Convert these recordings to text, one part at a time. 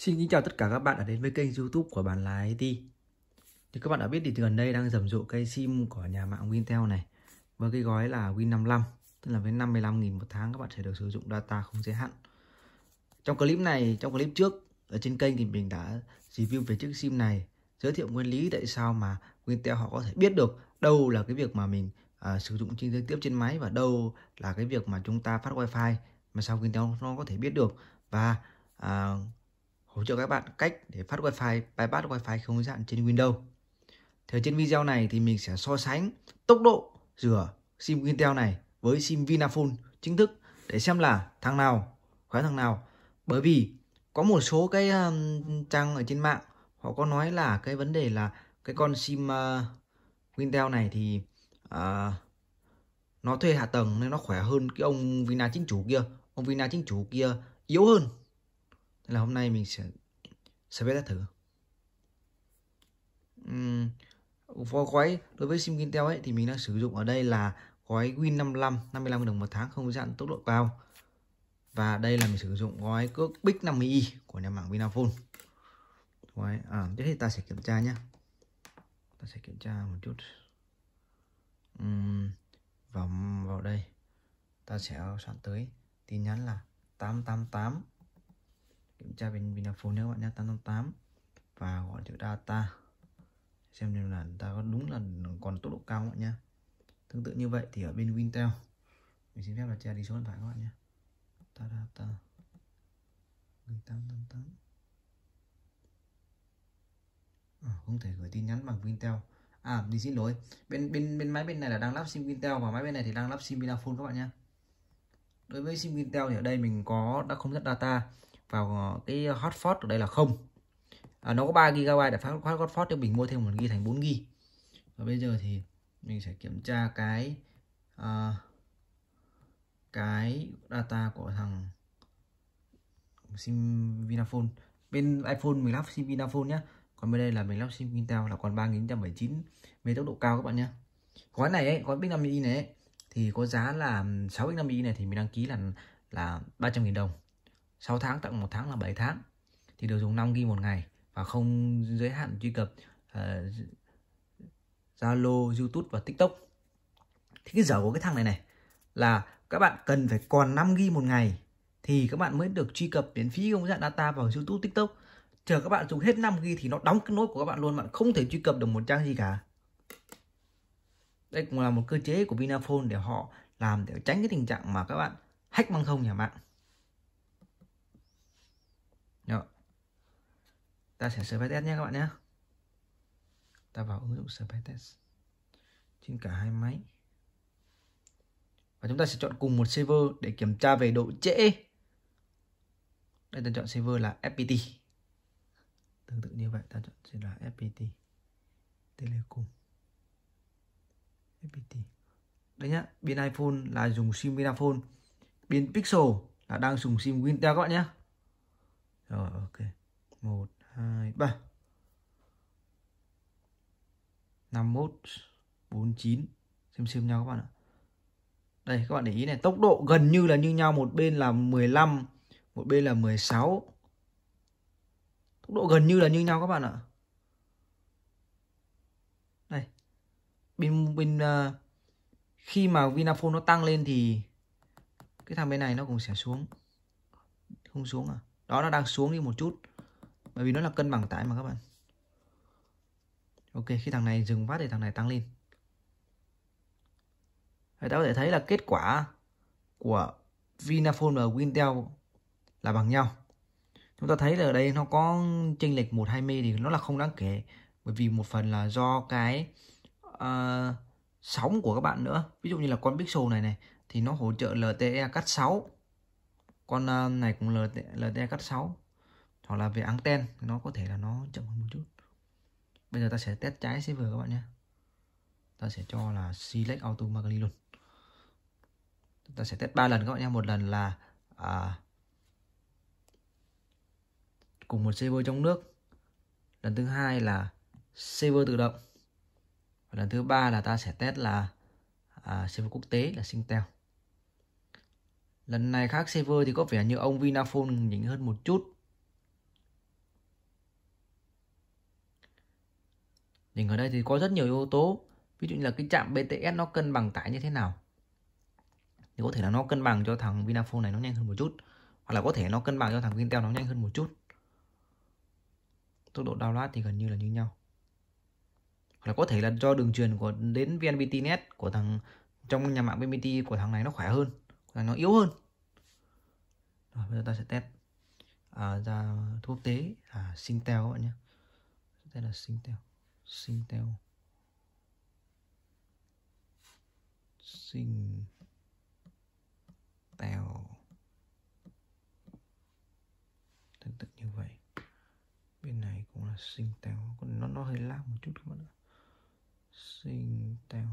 Xin kính chào tất cả các bạn đã đến với kênh youtube của Bản Lái IT Như các bạn đã biết thì gần đây đang rầm rộ cây sim của nhà mạng Wintel này Với cái gói là Win55 Tức là với 55.000 một tháng các bạn sẽ được sử dụng data không giới hạn Trong clip này, trong clip trước ở trên kênh thì mình đã review về chiếc sim này Giới thiệu nguyên lý tại sao mà Wintel họ có thể biết được đâu là cái việc mà mình à, sử dụng trên liên tiếp trên máy và đâu là cái việc mà chúng ta phát wifi mà sao Wintel nó có thể biết được và à, hỗ trợ các bạn cách để phát wifi bypass wifi không giới hạn trên Windows. Thì trên video này thì mình sẽ so sánh tốc độ rửa sim Intel này với sim Vinaphone chính thức để xem là thằng nào khỏe thằng nào. Bởi vì có một số cái um, trang ở trên mạng họ có nói là cái vấn đề là cái con sim uh, Intel này thì uh, nó thuê hạ tầng nên nó khỏe hơn cái ông Vina chính chủ kia. Ông Vina chính chủ kia yếu hơn nên là hôm nay mình sẽ sẽ vẽ ra thử. Uhm, gói đối với sim Intel ấy thì mình đang sử dụng ở đây là gói Win 55 55 đồng một tháng không dặn tốc độ cao. Và đây là mình sử dụng gói cước Big 50i của nhà mạng Vinaphone. Gói à, trước thì ta sẽ kiểm tra nhá. Ta sẽ kiểm tra một chút. Uhm, vào vào đây ta sẽ soạn tới tin nhắn là 888 kiểm tra bên Vinaphone nhé các bạn nhé 888 và gọi chữ data xem điều là ta có đúng là còn tốc độ cao các bạn nhé tương tự như vậy thì ở bên Wintel mình xin phép là che đi số điện thoại các bạn nhé ta data 1888 à, không thể gửi tin nhắn bằng Wintel à đi xin lỗi bên bên bên máy bên này là đang lắp sim Wintel và máy bên này thì đang lắp sim Vinaphone các bạn nhé đối với sim Intel thì ở đây mình có đã không rất data vào ờ, cái hotspot ở đây là không à, nó có 3 GB để phát hotspot thì mình mua thêm một ghi thành 4 GB và bây giờ thì mình sẽ kiểm tra cái uh, cái data của thằng sim Vinaphone bên iPhone mình lắp sim Vinaphone nhé còn bên đây là mình lắp sim Intel là còn 3979 về tốc độ cao các bạn nhé gói này ấy gói Big 5 i này ấy, thì có giá là 6 Big 5 i này thì mình đăng ký là là 300.000 đồng 6 tháng tặng một tháng là 7 tháng thì được dùng 5 ghi một ngày và không giới hạn truy cập ờ, Zalo, uh, YouTube và TikTok. Thì cái dở của cái thằng này này là các bạn cần phải còn 5 ghi một ngày thì các bạn mới được truy cập miễn phí không giới data vào YouTube, TikTok. Chờ các bạn dùng hết 5 ghi thì nó đóng cái nối của các bạn luôn, bạn không thể truy cập được một trang gì cả. Đây cũng là một cơ chế của Vinaphone để họ làm để tránh cái tình trạng mà các bạn hack băng không nhà mạng. Đó. Dạ. ta sẽ survey test nhé các bạn nhé ta vào ứng dụng survey test trên cả hai máy và chúng ta sẽ chọn cùng một server để kiểm tra về độ trễ đây ta chọn server là fpt tương tự như vậy ta chọn sẽ là fpt telecom fpt đấy nhá bên iphone là dùng sim vinaphone bên pixel là đang dùng sim wintel các bạn nhé rồi ok. 1 2 3. 51 49 xem xem nhau các bạn ạ. Đây các bạn để ý này, tốc độ gần như là như nhau, một bên là 15, một bên là 16. Tốc độ gần như là như nhau các bạn ạ. Đây. Bên bên uh, khi mà Vinaphone nó tăng lên thì cái thằng bên này nó cũng sẽ xuống. Không xuống à? đó nó đang xuống đi một chút bởi vì nó là cân bằng tải mà các bạn ok khi thằng này dừng phát thì thằng này tăng lên Đấy, ta có thể thấy là kết quả của Vinaphone và Wintel là bằng nhau chúng ta thấy là ở đây nó có chênh lệch một hai mê thì nó là không đáng kể bởi vì một phần là do cái uh, sóng của các bạn nữa ví dụ như là con pixel này này thì nó hỗ trợ LTE cắt 6 con ờ, này cũng LT, LTE cắt 6 hoặc là về anten nó có thể là nó chậm hơn một chút bây giờ ta sẽ test trái server các bạn nhé ta sẽ cho là select auto Magali luôn ta sẽ test 3 lần các bạn nhé một lần là à, cùng một server trong nước lần thứ hai là server tự động và lần thứ ba là ta sẽ test là à, server quốc tế là Singtel Lần này khác server thì có vẻ như ông Vinaphone nhỉnh hơn một chút. Nhỉnh ở đây thì có rất nhiều yếu tố. Ví dụ như là cái chạm BTS nó cân bằng tải như thế nào. Thì có thể là nó cân bằng cho thằng Vinaphone này nó nhanh hơn một chút. Hoặc là có thể nó cân bằng cho thằng Vintel nó nhanh hơn một chút. Tốc độ download thì gần như là như nhau. Hoặc là có thể là do đường truyền của đến VNPT Net của thằng trong nhà mạng BMT của thằng này nó khỏe hơn và nó yếu hơn rồi bây giờ ta sẽ test à, ra thuốc quốc tế sinh Singtel các bạn nhé đây là sinh Singtel sinh tèo tương tự như vậy bên này cũng là sinh tèo nó nó hơi lag một chút các bạn ạ sinh tèo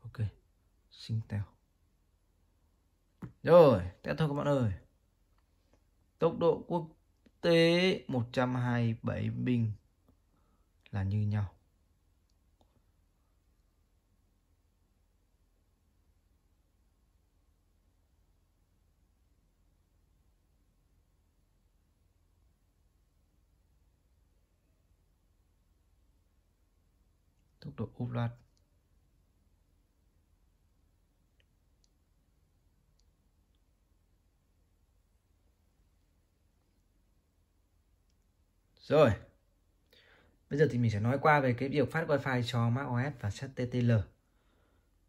ok sinh tèo rồi thế thôi các bạn ơi tốc độ quốc tế 127 bình là như nhau tốc độ upload. Rồi. Bây giờ thì mình sẽ nói qua về cái việc phát wifi cho macOS và ZTTL.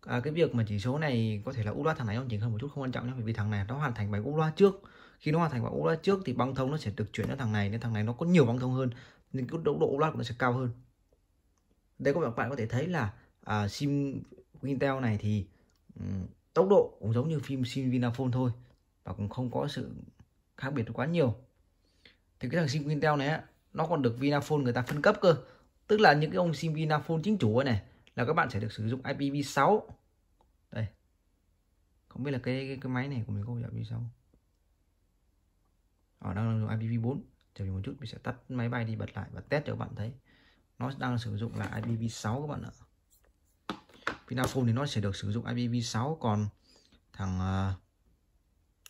À, cái việc mà chỉ số này có thể là úp loa thằng này không chỉ hơn một chút không quan trọng nhé vì thằng này nó hoàn thành bài úp loa trước khi nó hoàn thành bài úp loa trước thì băng thông nó sẽ được chuyển cho thằng này nên thằng này nó có nhiều băng thông hơn nên cái độ độ úp loa của nó sẽ cao hơn đây các bạn có thể thấy là à, sim Intel này thì um, tốc độ cũng giống như phim sim Vinaphone thôi và cũng không có sự khác biệt quá nhiều thì cái thằng sim Intel này á, nó còn được Vinaphone người ta phân cấp cơ tức là những cái ông sim Vinaphone chính chủ này là các bạn sẽ được sử dụng IPv6 đây không biết là cái cái, cái máy này của mình có IPv6 ở ờ, đang dùng IPv4 chờ một chút mình sẽ tắt máy bay đi bật lại và test cho các bạn thấy nó đang sử dụng là IPv6 các bạn ạ Vinaphone thì nó sẽ được sử dụng IPv6 còn thằng uh,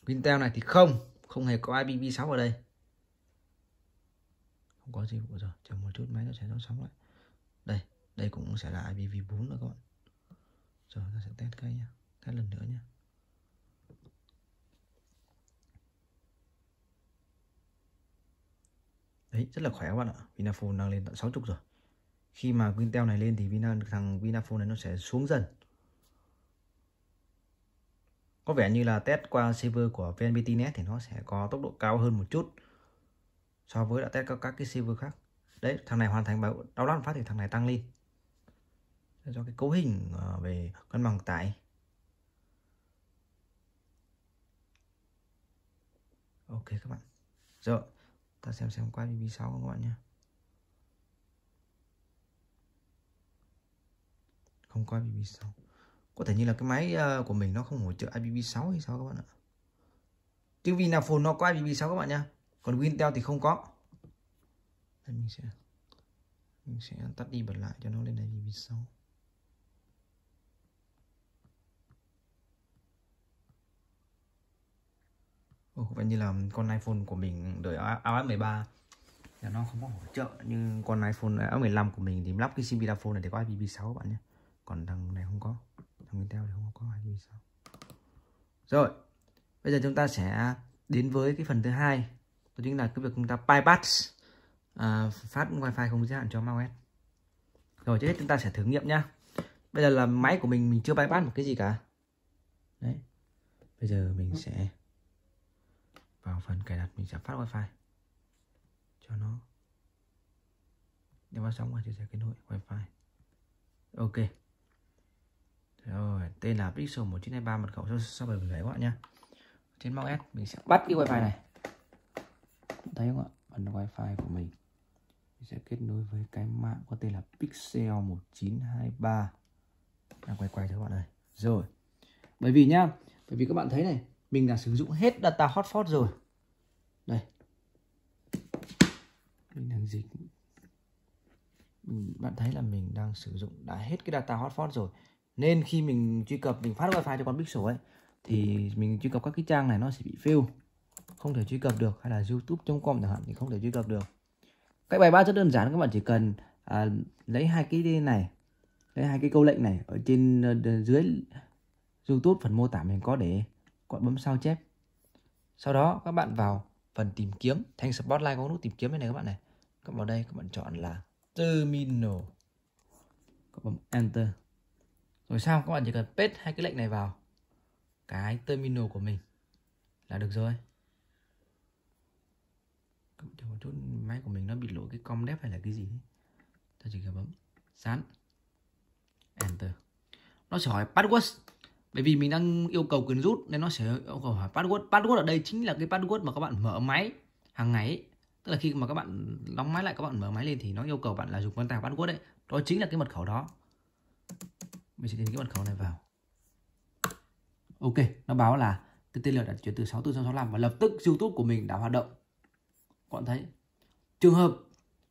Vintel này thì không không hề có IPv6 ở đây không có gì vụ rồi chờ một chút máy nó sẽ sóng lại đây đây cũng sẽ là IPv4 nữa các bạn rồi ta sẽ test cây nha test lần nữa nha đấy rất là khỏe các bạn ạ Vinaphone đang lên tận 60 rồi khi mà Quintel này lên thì Vina thằng Vinaphone này nó sẽ xuống dần có vẻ như là test qua server của VNPT Net thì nó sẽ có tốc độ cao hơn một chút so với đã test các, các cái silver khác đấy thằng này hoàn thành bài đau lát phát thì thằng này tăng lên do cái cấu hình ờ, về cân bằng tải ok các bạn rồi ta xem xem qua bb 6 không các bạn nhé không có bb 6 có thể như là cái máy ờ, của mình nó không hỗ trợ IPv6 hay sao các bạn ạ chứ Vinaphone nó có IPv6 các bạn nhá còn Wintel thì không có đây mình sẽ mình sẽ tắt đi bật lại cho nó lên đây vì xấu Ồ, vậy như là con iPhone của mình đời iOS 13 là nó không có hỗ trợ nhưng con iPhone iOS 15 của mình thì lắp cái sim Vitaphone này để có IPv6 các bạn nhé còn thằng này không có thằng Intel thì không có IPv6 rồi bây giờ chúng ta sẽ đến với cái phần thứ hai đó chính là cái việc chúng ta bypass à, phát wifi không giới hạn cho macOS rồi trước hết chúng ta sẽ thử nghiệm nhá bây giờ là máy của mình mình chưa bypass một cái gì cả đấy bây giờ mình sẽ vào phần cài đặt mình sẽ phát wifi cho nó để vào sóng và thì sẽ kết nối wifi ok rồi tên là pixel một chín hai ba mật khẩu sau 677 các bạn nhé trên s mình sẽ bắt cái wifi này thấy không ạ phần wifi của mình mình sẽ kết nối với cái mạng có tên là Pixel 1923 đang quay quay cho các bạn này rồi bởi vì nhá bởi vì các bạn thấy này mình đã sử dụng hết data hotspot rồi đây mình đang dịch bạn thấy là mình đang sử dụng đã hết cái data hotspot rồi nên khi mình truy cập mình phát wifi cho con pixel ấy thì mình truy cập các cái trang này nó sẽ bị fail không thể truy cập được hay là youtube.com chẳng hạn thì không thể truy cập được cách bài bác rất đơn giản các bạn chỉ cần à, lấy hai cái này lấy hai cái câu lệnh này ở trên ờ, dưới youtube phần mô tả mình có để bạn bấm sao chép sau đó các bạn vào phần tìm kiếm thanh spotlight có nút tìm kiếm bên này các bạn này các bạn vào đây các bạn chọn là terminal các bạn bấm enter rồi sau các bạn chỉ cần paste hai cái lệnh này vào cái terminal của mình là được rồi chờ một chút máy của mình nó bị lỗi cái com dép hay là cái gì ấy. ta chỉ cần bấm dán enter nó sẽ hỏi password bởi vì mình đang yêu cầu quyền rút nên nó sẽ yêu cầu hỏi password password ở đây chính là cái password mà các bạn mở máy hàng ngày ấy. tức là khi mà các bạn đóng máy lại các bạn mở máy lên thì nó yêu cầu bạn là dùng con tài password đấy đó chính là cái mật khẩu đó mình sẽ điền cái mật khẩu này vào ok nó báo là cái tên lửa đã chuyển từ 6465 và lập tức youtube của mình đã hoạt động bạn thấy trường hợp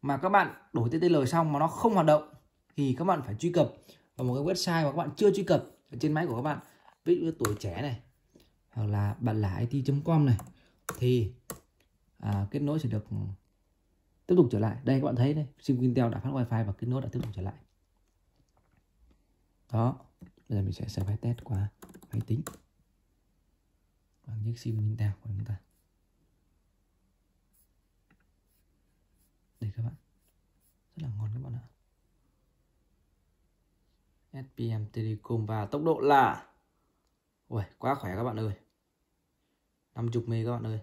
mà các bạn đổi TTL xong mà nó không hoạt động thì các bạn phải truy cập vào một cái website mà các bạn chưa truy cập ở trên máy của các bạn ví dụ tuổi trẻ này hoặc là bạn là it.com này thì à, kết nối sẽ được tiếp tục trở lại đây các bạn thấy đây sim Intel đã phát wifi và kết nối đã tiếp tục trở lại đó bây giờ mình sẽ sẽ test qua máy tính bằng chiếc sim Intel của chúng ta đây các bạn rất là ngon các bạn ạ SPM Telecom và tốc độ là Ui, quá khỏe các bạn ơi 50 mê các bạn ơi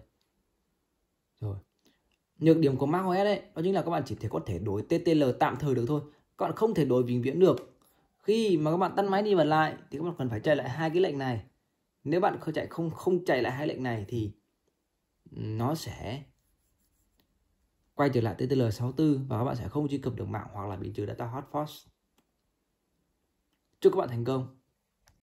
rồi nhược điểm của macOS ấy đó chính là các bạn chỉ thể có thể đổi TTL tạm thời được thôi các bạn không thể đổi vĩnh viễn được khi mà các bạn tắt máy đi và lại thì các bạn cần phải chạy lại hai cái lệnh này nếu bạn không chạy không không chạy lại hai lệnh này thì nó sẽ quay trở lại TTL64 và các bạn sẽ không truy cập được mạng hoặc là bị trừ data hotspot. Chúc các bạn thành công!